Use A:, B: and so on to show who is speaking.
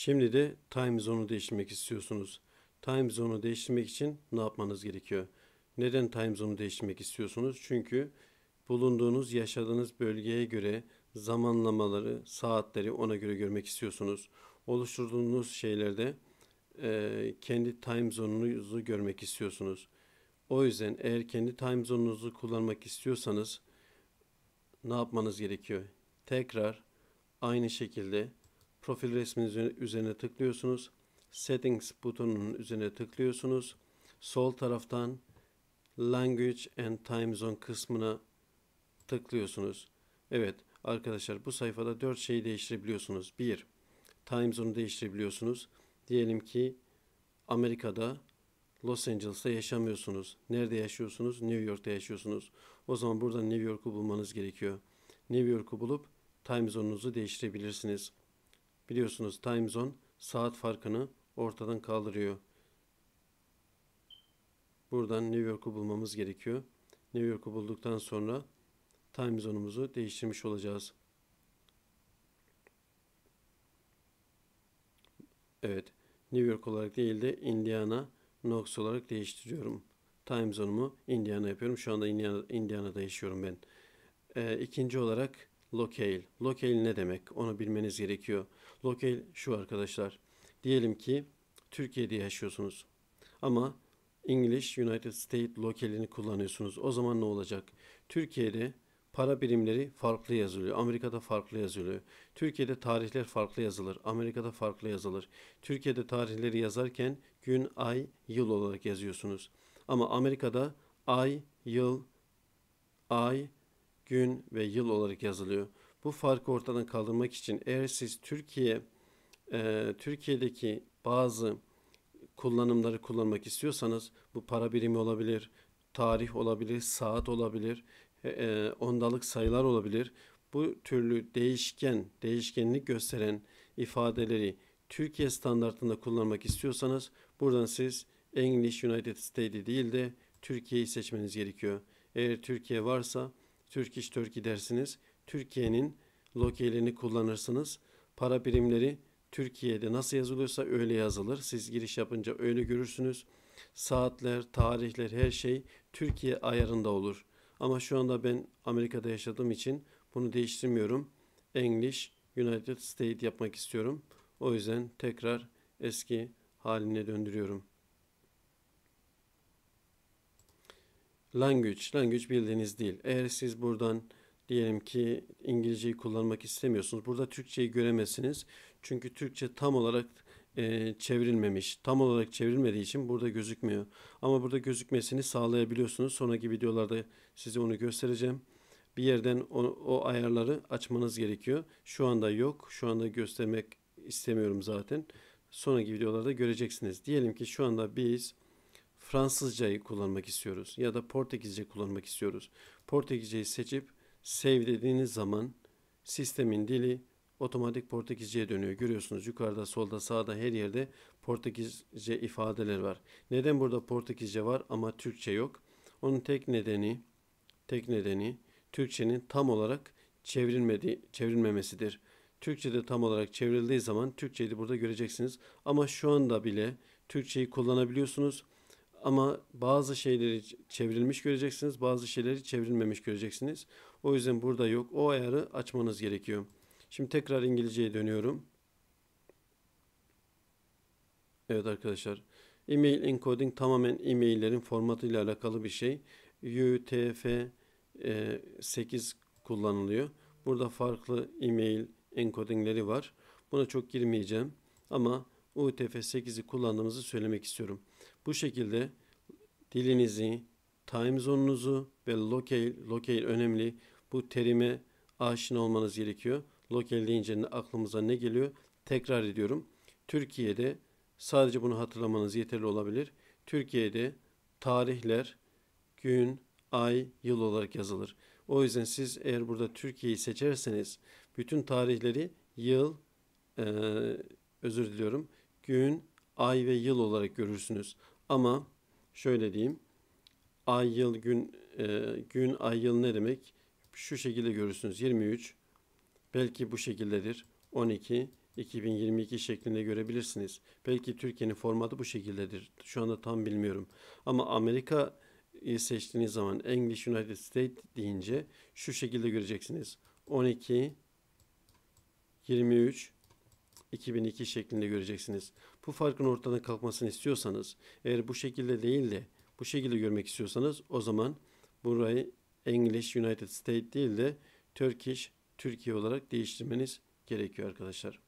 A: Şimdi de time zone'u değiştirmek istiyorsunuz. Time zone'u değiştirmek için ne yapmanız gerekiyor? Neden time zone'u değiştirmek istiyorsunuz? Çünkü bulunduğunuz, yaşadığınız bölgeye göre zamanlamaları, saatleri ona göre görmek istiyorsunuz. Oluşturduğunuz şeylerde e, kendi time zone'unuzu görmek istiyorsunuz. O yüzden eğer kendi time zone'unuzu kullanmak istiyorsanız ne yapmanız gerekiyor? Tekrar aynı şekilde Profil resminiz üzerine tıklıyorsunuz. Settings butonunun üzerine tıklıyorsunuz. Sol taraftan Language and Time Zone kısmına tıklıyorsunuz. Evet arkadaşlar bu sayfada 4 şeyi değiştirebiliyorsunuz. 1. Time Zone'u değiştirebiliyorsunuz. Diyelim ki Amerika'da Los Angeles'ta yaşamıyorsunuz. Nerede yaşıyorsunuz? New York'ta yaşıyorsunuz. O zaman buradan New York'u bulmanız gerekiyor. New York'u bulup time zone'unuzu değiştirebilirsiniz. Biliyorsunuz time zone saat farkını ortadan kaldırıyor. Buradan New York'u bulmamız gerekiyor. New York'u bulduktan sonra time zone'umuzu değiştirmiş olacağız. Evet, New York olarak değil de Indiana, Knox olarak değiştiriyorum. Time zone'umu Indiana yapıyorum. Şu anda Indiana, Indiana'da yaşıyorum ben. Ee, ikinci olarak locale. Locale ne demek? Onu bilmeniz gerekiyor. Locale şu arkadaşlar. Diyelim ki Türkiye'de yaşıyorsunuz. Ama English United States localini kullanıyorsunuz. O zaman ne olacak? Türkiye'de para birimleri farklı yazılıyor. Amerika'da farklı yazılıyor. Türkiye'de tarihler farklı yazılır. Amerika'da farklı yazılır. Türkiye'de tarihleri yazarken gün, ay, yıl olarak yazıyorsunuz. Ama Amerika'da ay, yıl, ay, gün ve yıl olarak yazılıyor. Bu farkı ortadan kaldırmak için eğer siz Türkiye e, Türkiye'deki bazı kullanımları kullanmak istiyorsanız bu para birimi olabilir, tarih olabilir, saat olabilir, e, e ondalık sayılar olabilir. Bu türlü değişken, değişkenlik gösteren ifadeleri Türkiye standartında kullanmak istiyorsanız buradan siz English United States değil de Türkiye'yi seçmeniz gerekiyor. Eğer Türkiye varsa Turkish Turkey dersiniz. Türkiye'nin lokalini kullanırsınız. Para birimleri Türkiye'de nasıl yazılıyorsa öyle yazılır. Siz giriş yapınca öyle görürsünüz. Saatler, tarihler, her şey Türkiye ayarında olur. Ama şu anda ben Amerika'da yaşadığım için bunu değiştirmiyorum. English United States yapmak istiyorum. O yüzden tekrar eski haline döndürüyorum. language, language bildiğiniz değil. Eğer siz buradan diyelim ki İngilizceyi kullanmak istemiyorsunuz. Burada Türkçeyi göremezsiniz. Çünkü Türkçe tam olarak e, çevrilmemiş. Tam olarak çevrilmediği için burada gözükmüyor. Ama burada gözükmesini sağlayabiliyorsunuz. Sonraki videolarda size onu göstereceğim. Bir yerden o, o ayarları açmanız gerekiyor. Şu anda yok. Şu anda göstermek istemiyorum zaten. Sonraki videolarda göreceksiniz. Diyelim ki şu anda biz Fransızcayı kullanmak istiyoruz ya da Portekizce kullanmak istiyoruz. Portekizceyi seçip save dediğiniz zaman sistemin dili otomatik Portekizceye dönüyor. Görüyorsunuz yukarıda, solda, sağda her yerde Portekizce ifadeler var. Neden burada Portekizce var ama Türkçe yok? Onun tek nedeni tek nedeni Türkçenin tam olarak çevrilmedi, çevrilmemesidir. Türkçe'de tam olarak çevrildiği zaman Türkçeyi de burada göreceksiniz. Ama şu anda bile Türkçeyi kullanabiliyorsunuz. Ama bazı şeyleri çevrilmiş göreceksiniz, bazı şeyleri çevrilmemiş göreceksiniz. O yüzden burada yok. O ayarı açmanız gerekiyor. Şimdi tekrar İngilizceye dönüyorum. Evet arkadaşlar. email encoding tamamen e-maillerin formatıyla alakalı bir şey. UTF-8 e, kullanılıyor. Burada farklı e-mail encodingleri var. Buna çok girmeyeceğim ama UTF-8'i kullandığımızı söylemek istiyorum. Bu şekilde dilinizi, time zonunuzu ve locale, locale önemli. Bu terime aşina olmanız gerekiyor. Locale deyince aklımıza ne geliyor? Tekrar ediyorum. Türkiye'de sadece bunu hatırlamanız yeterli olabilir. Türkiye'de tarihler gün, ay, yıl olarak yazılır. O yüzden siz eğer burada Türkiye'yi seçerseniz bütün tarihleri yıl, e, özür diliyorum, gün, ay ve yıl olarak görürsünüz. Ama şöyle diyeyim. Ay yıl gün e, gün ay yıl ne demek? Şu şekilde görürsünüz 23 belki bu şekildedir 12 2022 şeklinde görebilirsiniz. Belki Türkiye'nin formatı bu şekildedir. Şu anda tam bilmiyorum. Ama Amerika e, seçtiğiniz zaman English United States deyince şu şekilde göreceksiniz. 12 23 2002 şeklinde göreceksiniz. Bu farkın ortadan kalkmasını istiyorsanız eğer bu şekilde değil de bu şekilde görmek istiyorsanız o zaman burayı English United States değil de Turkish Türkiye olarak değiştirmeniz gerekiyor arkadaşlar.